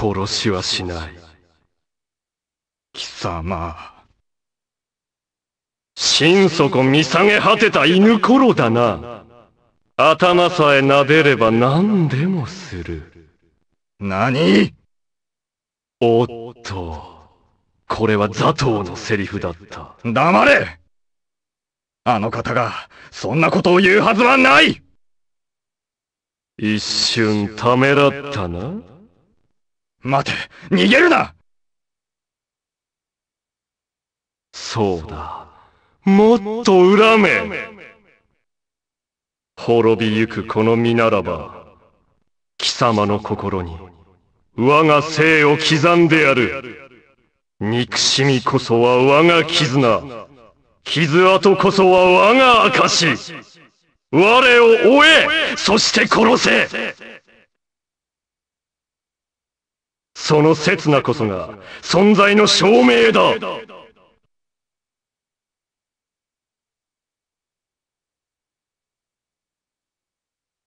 殺しはしない。貴様。心底見下げ果てた犬頃だな。頭さえ撫でれば何でもする。何おっと、これはザトウのセリフだった。黙れあの方が、そんなことを言うはずはない一瞬ためらったな。待て、逃げるなそうだ。もっと恨め滅びゆくこの身ならば、貴様の心に、我が生を刻んでやる。憎しみこそは我が絆。傷跡こそは我が証。我を追えそして殺せその刹那こそが存在の証明だ